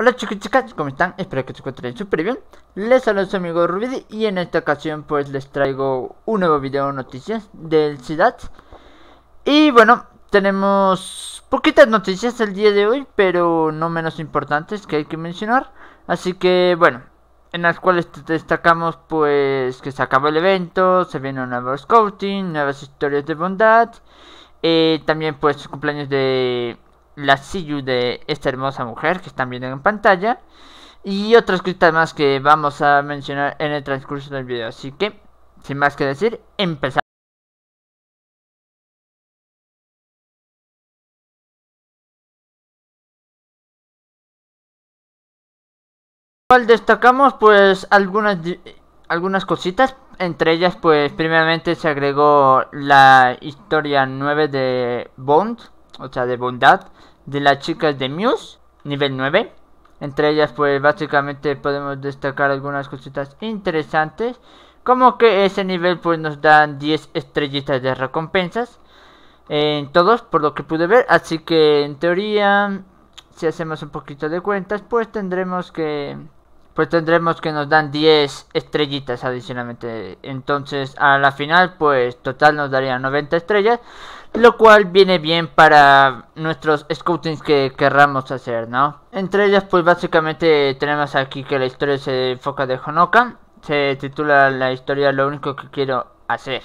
Hola chicos y chicas, ¿cómo están? Espero que se encuentren súper bien. Les saludo su amigo Rubidi y en esta ocasión pues les traigo un nuevo video noticias del ciudad. Y bueno, tenemos poquitas noticias el día de hoy, pero no menos importantes que hay que mencionar. Así que bueno, en las cuales destacamos pues que se acabó el evento, se viene un nuevo scouting, nuevas historias de bondad, eh, también pues cumpleaños de la Siyu de esta hermosa mujer que están viendo en pantalla. Y otras cositas más que vamos a mencionar en el transcurso del video. Así que, sin más que decir, empezamos. destacamos pues algunas, algunas cositas, entre ellas pues primeramente se agregó la historia 9 de Bond, o sea de Bondad, de las chicas de Muse, nivel 9. Entre ellas, pues básicamente podemos destacar algunas cositas interesantes. Como que ese nivel pues nos dan 10 estrellitas de recompensas. En todos, por lo que pude ver. Así que en teoría, si hacemos un poquito de cuentas, pues tendremos que... Pues tendremos que nos dan 10 estrellitas adicionalmente. Entonces a la final pues total nos darían 90 estrellas lo cual viene bien para nuestros scoutings que querramos hacer, ¿no? Entre ellas, pues básicamente tenemos aquí que la historia se enfoca de Honoka, se titula la historia Lo único que quiero hacer.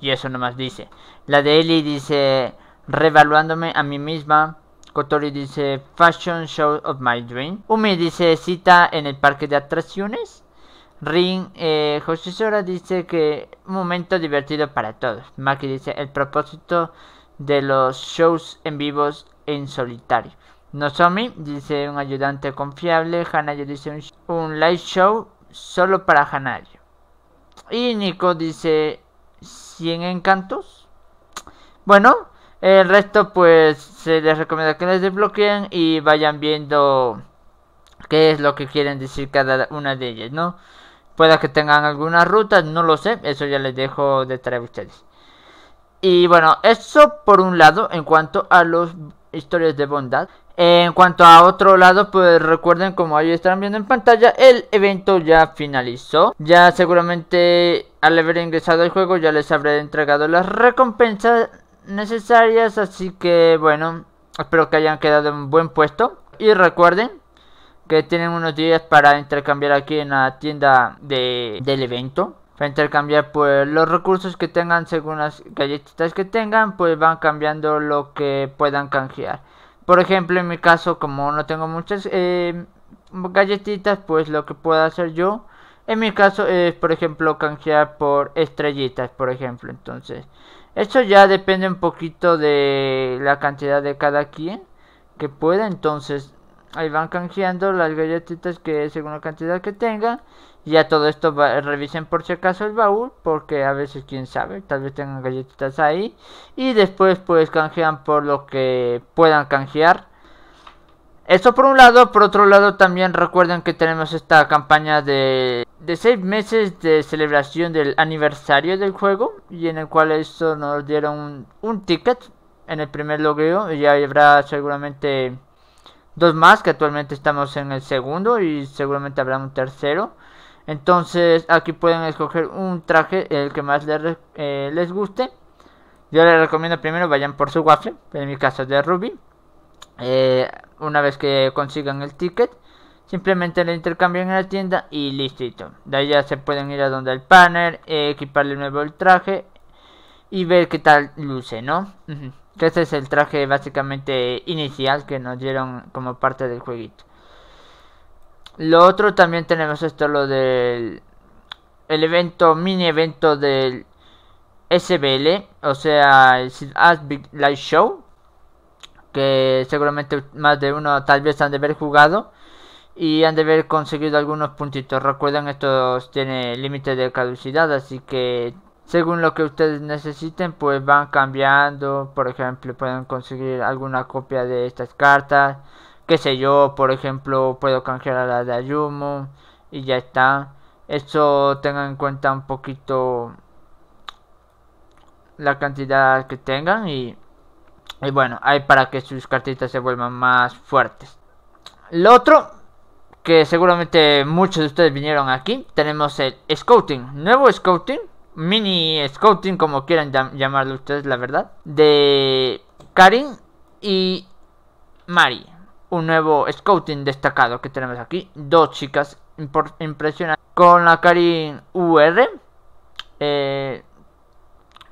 Y eso nomás dice. La de Eli dice revaluándome a mí misma. Kotori dice Fashion Show of My Dream. Umi dice cita en el parque de atracciones. Rin eh, Sora dice que un momento divertido para todos. Maki dice el propósito de los shows en vivos en solitario. Nozomi dice un ayudante confiable. Hanayo dice un, un live show solo para Hanayo. Y Nico dice 100 encantos. Bueno, el resto pues se les recomienda que les desbloqueen y vayan viendo qué es lo que quieren decir cada una de ellas, ¿no? Pueda que tengan algunas rutas, no lo sé. Eso ya les dejo de traer ustedes. Y bueno, eso por un lado en cuanto a los historias de bondad. En cuanto a otro lado, pues recuerden como ahí están viendo en pantalla, el evento ya finalizó. Ya seguramente al haber ingresado al juego ya les habré entregado las recompensas necesarias. Así que bueno, espero que hayan quedado en buen puesto. Y recuerden que tienen unos días para intercambiar aquí en la tienda de, del evento. Para intercambiar pues los recursos que tengan según las galletitas que tengan pues van cambiando lo que puedan canjear. Por ejemplo en mi caso como no tengo muchas eh, galletitas pues lo que pueda hacer yo en mi caso es por ejemplo canjear por estrellitas por ejemplo entonces esto ya depende un poquito de la cantidad de cada quien que pueda entonces ahí van canjeando las galletitas que según la cantidad que tengan. Ya todo esto revisen por si acaso el baúl, porque a veces quién sabe, tal vez tengan galletitas ahí. Y después pues canjean por lo que puedan canjear. Eso por un lado, por otro lado también recuerden que tenemos esta campaña de, de 6 meses de celebración del aniversario del juego y en el cual esto nos dieron un, ticket en el primer logueo y ya habrá seguramente dos más, que actualmente estamos en el segundo y seguramente habrá un tercero. Entonces aquí pueden escoger un traje, el que más les, eh, les guste. Yo les recomiendo primero vayan por su waffle, en mi caso de Ruby. Eh, una vez que consigan el ticket, simplemente le intercambian en la tienda y listo. De ahí ya se pueden ir a donde el panel, equiparle nuevo el traje y ver qué tal luce, ¿no? Que ese es el traje básicamente inicial que nos dieron como parte del jueguito. Lo otro también tenemos esto, lo del el evento, mini evento del SBL, o sea, el Big Light Show, que seguramente más de uno tal vez han de haber jugado y han de haber conseguido algunos puntitos. Recuerden, estos tiene límite de caducidad, así que según lo que ustedes necesiten pues van cambiando por ejemplo pueden conseguir alguna copia de estas cartas qué sé yo por ejemplo puedo canjear a la de Ayumo y ya está esto tengan en cuenta un poquito la cantidad que tengan y, y bueno hay para que sus cartitas se vuelvan más fuertes lo otro que seguramente muchos de ustedes vinieron aquí tenemos el scouting nuevo scouting mini scouting, como quieran llamarlo ustedes, la verdad, de Karin y Mari. Un nuevo scouting destacado que tenemos aquí. Dos chicas impresionantes. Con la Karin UR. Eh,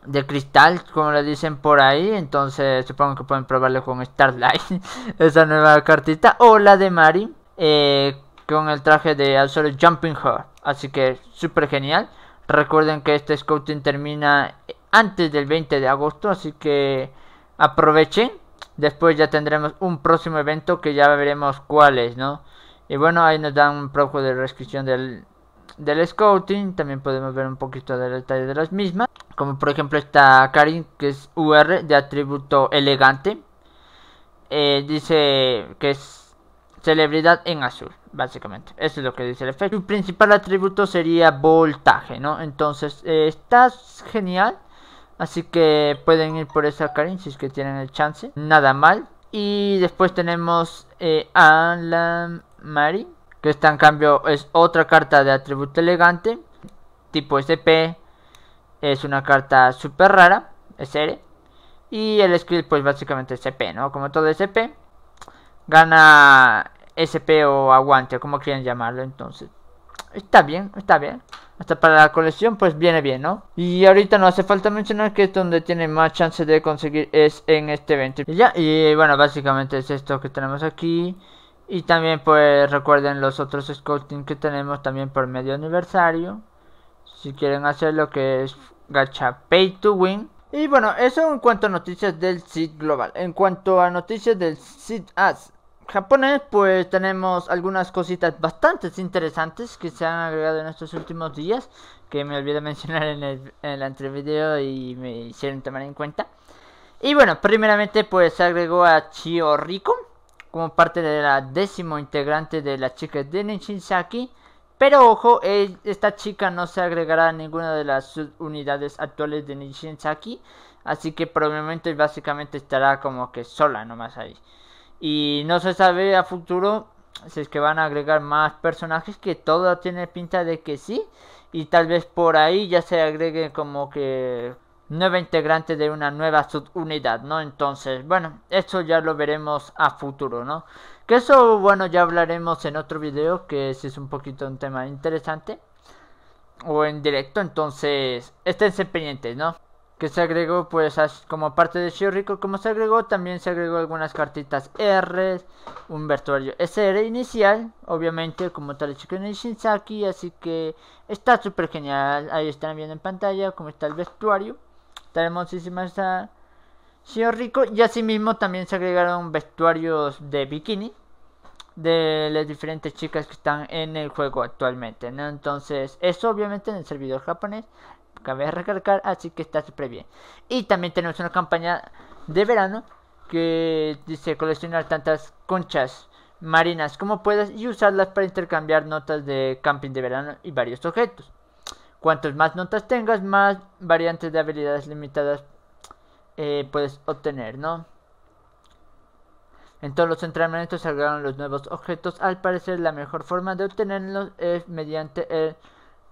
de cristal, como le dicen por ahí. Entonces supongo que pueden probarlo con Starlight. esa nueva cartita. O la de Mari. Eh, con el traje de Absolute Jumping Heart. Así que súper genial. Recuerden que este scouting termina eh, antes del 20 de agosto, así que aprovechen. Después ya tendremos un próximo evento que ya veremos cuál es, ¿no? Y bueno, ahí nos dan un poco de descripción del, del scouting. También podemos ver un poquito de detalle de las mismas. Como por ejemplo esta Karin, que es UR de atributo elegante. Eh, dice que es celebridad en azul, básicamente. Eso es lo que dice el efecto. Su principal atributo sería voltaje, ¿no? Entonces, eh, está genial. Así que pueden ir por esa Karin si es que tienen el chance. Nada mal. Y después tenemos eh, a la Mari. Que está en cambio es otra carta de atributo elegante. Tipo SP. Es una carta súper rara. SR. Y el skill pues básicamente SP ¿no? Como todo SP gana SP o aguante, como quieran llamarlo, entonces. Está bien, está bien. Hasta para la colección, pues viene bien, ¿no? Y ahorita no hace falta mencionar que es donde tiene más chance de conseguir es en este evento. Y ya, y bueno, básicamente es esto que tenemos aquí. Y también, pues recuerden los otros scouting que tenemos también por medio aniversario. Si quieren hacer lo que es gacha pay to win. Y bueno, eso en cuanto a noticias del SID global. En cuanto a noticias del SID as japonés, pues tenemos algunas cositas bastante interesantes que se han agregado en estos últimos días, que me olvidé mencionar en el, en el y me hicieron tomar en cuenta. Y bueno, primeramente pues se agregó a Chio Rico como parte de la décimo integrante de las chicas de Saki Pero ojo, eh, esta chica no se agregará a ninguna de las unidades actuales de Saki Así que probablemente básicamente estará como que sola nomás ahí. Y no se sabe a futuro si es que van a agregar más personajes que todo tiene pinta de que sí. Y tal vez por ahí ya se agregue como que nueva integrantes de una nueva subunidad, ¿no? Entonces, bueno, eso ya lo veremos a futuro, ¿no? Que eso, bueno, ya hablaremos en otro video, que es un poquito un tema interesante. O en directo, entonces, esténse pendientes, ¿no? que se agregó pues como parte de rico como se agregó también se agregó algunas cartitas R un vestuario SR inicial obviamente como tal chico en el Shinsaki así que está súper genial ahí están viendo en pantalla cómo está el vestuario está hermosísima esa Shioriko y asimismo también se agregaron vestuarios de bikini de las diferentes chicas que están en el juego actualmente, ¿no? Entonces, eso obviamente en el servidor japonés Cabe recargar, así que está súper bien. Y también tenemos una campaña de verano que dice coleccionar tantas conchas marinas como puedas y usarlas para intercambiar notas de camping de verano y varios objetos. Cuantos más notas tengas, más variantes de habilidades limitadas eh, puedes obtener, ¿no? En todos los entrenamientos agregaron los nuevos objetos. Al parecer, la mejor forma de obtenerlos es mediante el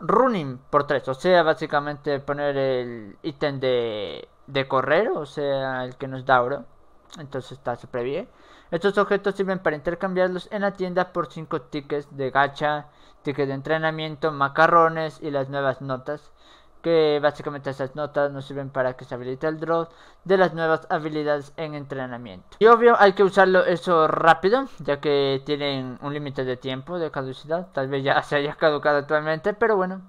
running por 3, o sea, básicamente poner el ítem de, correr, o sea, el que nos da oro. Entonces está súper bien. Estos objetos sirven para intercambiarlos en la tienda por 5 tickets de gacha, tickets de entrenamiento, macarrones y las nuevas notas que básicamente esas notas nos sirven para que se habilite el draw de las nuevas habilidades en entrenamiento. Y obvio hay que usarlo eso rápido, ya que tienen un límite de tiempo de caducidad, tal vez ya se haya caducado actualmente, pero bueno.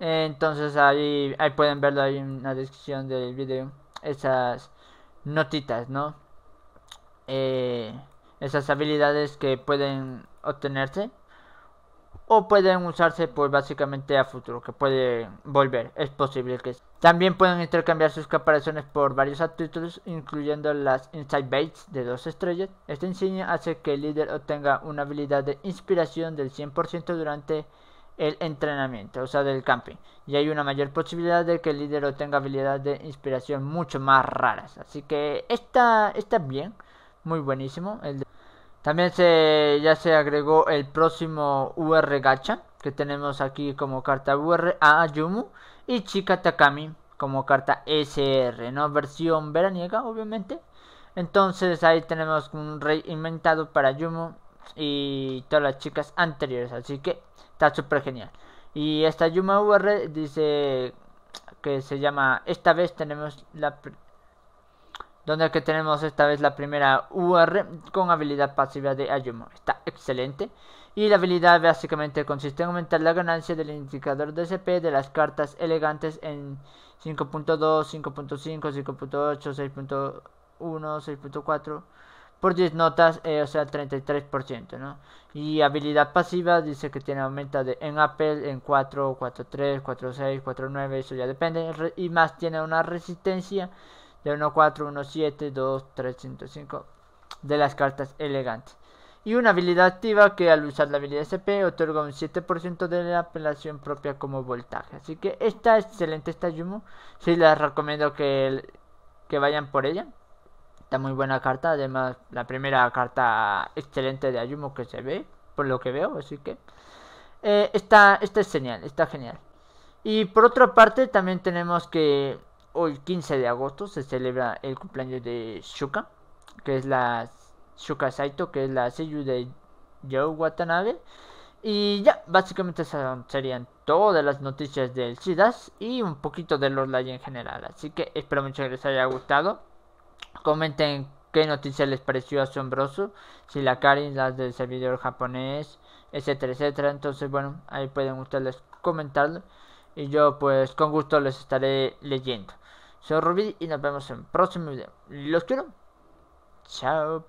Entonces ahí, ahí pueden verlo ahí en la descripción del video, esas notitas, ¿no? Eh, esas habilidades que pueden obtenerse o pueden usarse pues básicamente a futuro que puede volver es posible que también pueden intercambiar sus caparazones por varios atributos incluyendo las inside bates de dos estrellas esta insignia hace que el líder obtenga una habilidad de inspiración del 100% durante el entrenamiento, o sea, del camping. Y hay una mayor posibilidad de que el líder obtenga habilidades de inspiración mucho más raras. Así que está, está bien, muy buenísimo. El de también se, ya se agregó el próximo UR Gacha, que tenemos aquí como carta UR a Ayumu y Chika Takami como carta SR, ¿no? Versión veraniega, obviamente. Entonces ahí tenemos un rey inventado para Ayumu y todas las chicas anteriores, así que está súper genial. Y esta Yuma UR dice que se llama, esta vez tenemos la donde aquí tenemos esta vez la primera UR con habilidad pasiva de Ayumu. Está excelente. Y la habilidad básicamente consiste en aumentar la ganancia del indicador de CP de las cartas elegantes en 5.2, 5.5, 5.8, 6.1, 6.4 por 10 notas, eh, o sea, 33%, ¿no? Y habilidad pasiva dice que tiene aumenta de, en Apple en 4, 4.3, 4.6, 4.9, eso ya depende. Y más tiene una resistencia de 1-4, 1-7, 2-3, de las cartas elegantes. Y una habilidad activa que al usar la habilidad SP otorga un 7% de la apelación propia como voltaje. Así que está excelente esta Yumo Sí les recomiendo que, que vayan por ella. Está muy buena carta. Además, la primera carta excelente de Ayumu que se ve. Por lo que veo. Así que eh, está, está genial. Está genial. Y por otra parte, también tenemos que hoy 15 de agosto se celebra el cumpleaños de Shuka, que es la Shuka Saito, que es la seiyuu de Joe Watanabe. Y ya, básicamente esas serían todas las noticias del SIDAS y un poquito de los Live en general. Así que espero mucho que les haya gustado. Comenten qué noticia les pareció asombroso. Si la Karin, las del servidor japonés, etcétera, etcétera. Entonces, bueno, ahí pueden ustedes comentarlo. Y yo pues con gusto les estaré leyendo. Soy y nos vemos en el próximo video. Los quiero. Chao.